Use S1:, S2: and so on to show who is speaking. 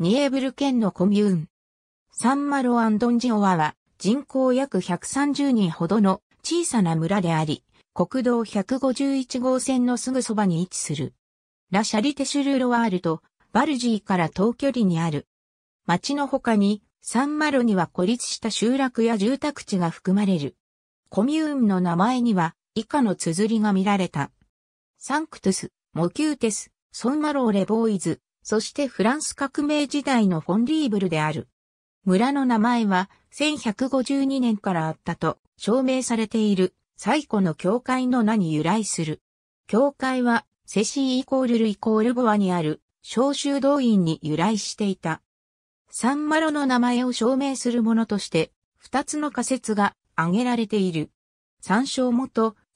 S1: ニエブル県のコミューン。サンマロアンドンジオワは人口約130人ほどの小さな村であり、国道151号線のすぐそばに位置する。ラ・シャリテシュルロワールとバルジーから遠距離にある。町の他にサンマロには孤立した集落や住宅地が含まれる。コミューンの名前には以下の綴りが見られた。サンクトゥス、モキューテス、ソンマローレボーイズ、そしてフランス革命時代のフォンリーブルである。村の名前は1152年からあったと証明されている最古の教会の名に由来する。教会はセシーイコールルイコールボアにある召集動員に由来していた。サンマロの名前を証明するものとして、二つの仮説が挙げられている。参照元、